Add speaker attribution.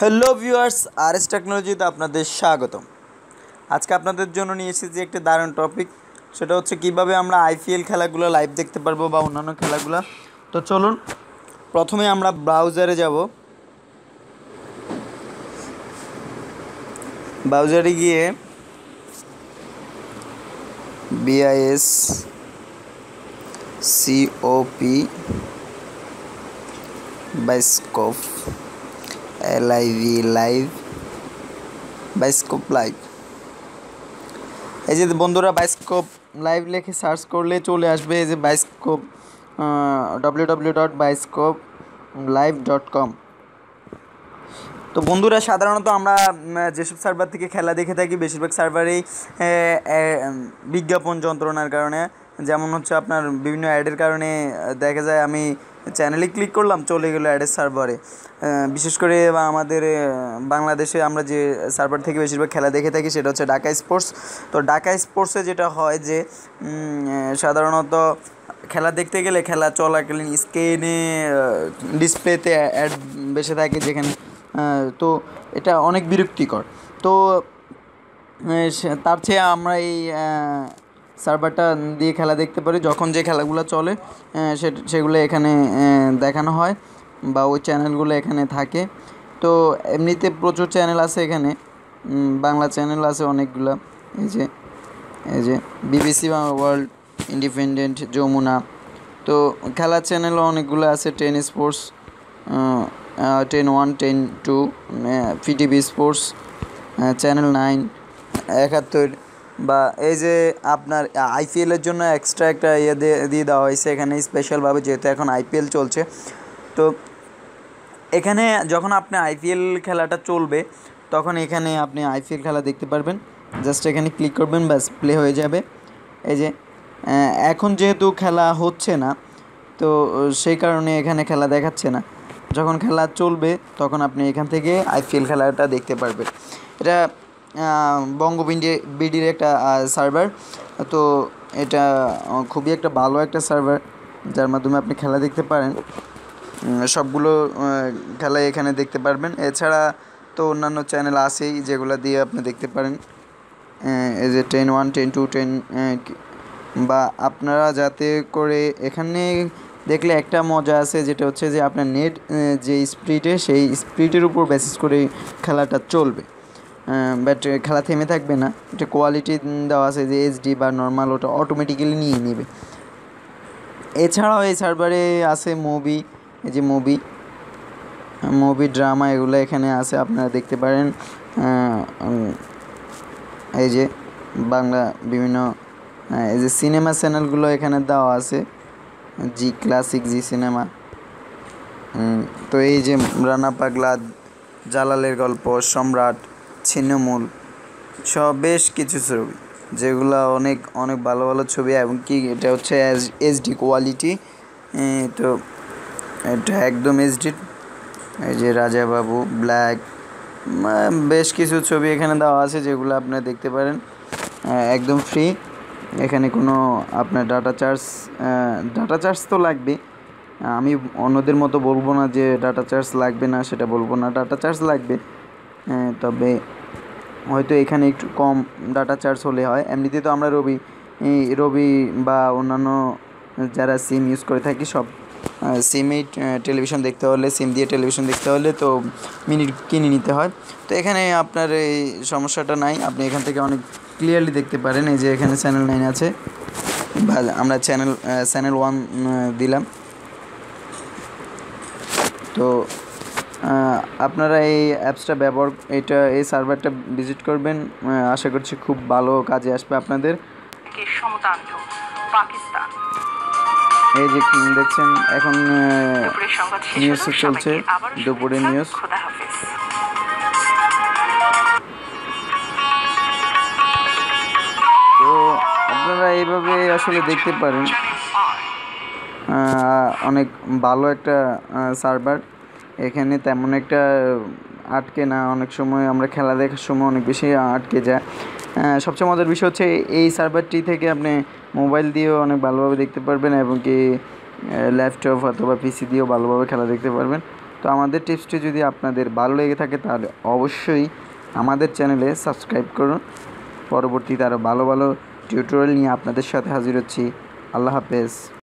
Speaker 1: hello viewers আর S টেকনোলজিতে আপনাদের স্বাগতম আজকে আপনাদের জন্য নিয়ে এসেছি একটি দারুণ টপিক সেটা হচ্ছে কিভাবে আমরা আইপিএল খেলাগুলো লাইভ দেখতে পারবো বা অন্যান্য খেলাগুলো তো চলুন প্রথমে আমরা ব্রাউজারে যাব ব্রাউজারে গিয়ে B I S C O P Bioscope LIV live Bioscope live এই যে বন্ধুরা বাইস্কোপ লাইভ লেখে সার্চ করলে চলে আসবে এই যে Bioscope W W dot Bioscope live dot com তো বন্ধুরা সাধারণত আমরা যেসব সার্ভার থেকে খেলা দেখে থাকি বেশিরভাগ সার্ভারেই বিজ্ঞাপন যন্ত্রণার কারণে যেমন হচ্ছে আপনার বিভিন্ন অ্যাডের কারণে দেখা যায় আমি চ্যানেলে ক্লিক করলাম চলে গেলো অ্যাডের সার্ভারে বিশেষ করে আমাদের বাংলাদেশে আমরা যে সার্ভার থেকে বেশিরভাগ খেলা দেখে থাকি সেটা হচ্ছে ঢাকা স্পোর্টস তো ঢাকা স্পোর্টসে যেটা হয় যে সাধারণত খেলা দেখতে গেলে খেলা চলাকালীন স্ক্রিনে ডিসপ্লেতে অ্যাড বেসে থাকে যেখানে তো এটা অনেক বিরক্তিকর তো তার চেয়ে আমরা এই সার্ভারটা দিয়ে খেলা দেখতে পারি যখন যে খেলাগুলো চলে সেগুলো এখানে দেখানো হয় বা ওই চ্যানেলগুলো এখানে থাকে তো এমনিতে প্রচুর চ্যানেল আছে এখানে বাংলা চ্যানেল আছে অনেকগুলা এই যে এই যে বিবিসি ওয়ার্ল্ড ইন্ডিপেন্ডেন্ট যমুনা তো খেলা চ্যানেলও অনেকগুলো আছে Ten Sports Ten One Ten Two PTV Sports channel nine একাত্তর বা এই যে আপনার আইপিএলের জন্য এক্সট্রা একটা ইয়ে দিয়ে দেওয়া হয়েছে এখানে স্পেশালভাবে যেহেতু এখন আইপিএল চলছে তো এখানে যখন আপনি আইপিএল খেলাটা চলবে তখন এখানে আপনি আইপিএল খেলা দেখতে পারবেন জাস্ট এখানে ক্লিক করবেন ব্যাস প্লে হয়ে যাবে এই যে এখন যেহেতু খেলা হচ্ছে না তো সেই কারণে এখানে খেলা দেখাচ্ছে না যখন খেলা চলবে তখন আপনি এখান থেকে আইপিএল খেলাটা দেখতে পারবেন এটা বঙ্গবিন্ডি বিডির একটা সার্ভার তো এটা খুবই একটা ভালো একটা সার্ভার যার মাধ্যমে আপনি খেলা দেখতে পারেন সবগুলো খেলাই এখানে দেখতে পারবেন এছাড়া তো অন্যান্য চ্যানেল আছেই যেগুলো দিয়ে আপনি দেখতে পারেন এই যে Ten One Ten Two Ten বা আপনারা যাতে করে এখানে দেখলে একটা মজা আছে যেটা হচ্ছে যে আপনার নেট যে স্পিডে সেই স্পিডের উপর বেসিস করে খেলাটা চলবে বাট খেলা থেমে থাকবে না এটা কোয়ালিটি দেওয়া আছে যে এইচডি বা নর্মাল ওটা অটোমেটিক্যালি নিয়ে নেবে এছাড়াও এই সার্ভারে আছে মুভি এই যে মুভি মুভি ড্রামা এগুলো এখানে আছে আপনারা দেখতে পারেন এই যে বাংলা বিভিন্ন এই যে সিনেমা চ্যানেলগুলো এখানে দেওয়া আছে জি ক্লাসিক জি সিনেমা তো এই যে রানা পাগলা জালালের গল্প সম্রাট ছিন্নমূল সব বেশ কিছু ছবি যেগুলো অনেক অনেক ভালো ভালো ছবি এবং কি এটা হচ্ছে এইচডি কোয়ালিটি তো এটা একদম এইচডি এই যে রাজা বাবু ব্ল্যাক বেশ কিছু ছবি এখানে দেওয়া আছে যেগুলো আপনারা দেখতে পারেন একদম ফ্রি এখানে কোনো আপনার ডাটা চার্জ ডাটা চার্জ তো লাগবে আমি অন্যদের মতো বলবো না যে ডাটা চার্জ লাগবে না সেটা বলবো না ডাটা চার্জ লাগবে হ্যাঁ, তবে হয়তো এখানে একটু কম ডাটা চার্জ হলে হয় এমনিতে তো আমরা রবি রবি বা অন্যান্য যারা সিম ইউজ করে থাকি সব সিমেই টেলিভিশন দেখতে হলে সিম দিয়ে টেলিভিশন দেখতে হলে তো মিনিট কিনে নিতে হয় তো এখানে আপনার এই সমস্যাটা নাই আপনি এখান থেকে অনেক ক্লিয়ারলি দেখতে পারেন এই যে এখানে চ্যানেল নাইন আছে আমরা চ্যানেল চ্যানেল ওয়ান দিলাম তো আপনারা এই অ্যাপসটা ব্যবহার এটা এই সার্ভারটা ভিজিট করবেন আশা করছি খুব ভালো কাজে আসবে আপনাদের এই যে দেখছেন এখন নিউজ চলছে দুপুরে নিউজ তো আপনারা এইভাবে আসলে দেখতে পারেন অনেক ভালো একটা সার্ভার এখানে তেমন একটা আটকে না অনেক সময় আমরা খেলা দেখার সময় অনেক বেশি আটকে যায় সবচেয়ে মজার বিষয় হচ্ছে এই সার্ভারটি থেকে আপনি মোবাইল দিয়েও অনেক ভালোভাবে দেখতে পারবেন এবং কি ল্যাপটপ অথবা পিসি দিয়েও ভালোভাবে খেলা দেখতে পারবেন তো আমাদের টিপসটি যদি আপনাদের ভালো লেগে থাকে তাহলে অবশ্যই আমাদের চ্যানেলে সাবস্ক্রাইব করুন পরবর্তীতে আরও ভালো ভালো টিউটোরিয়াল নিয়ে আপনাদের সাথে হাজির হচ্ছি আল্লাহ হাফেজ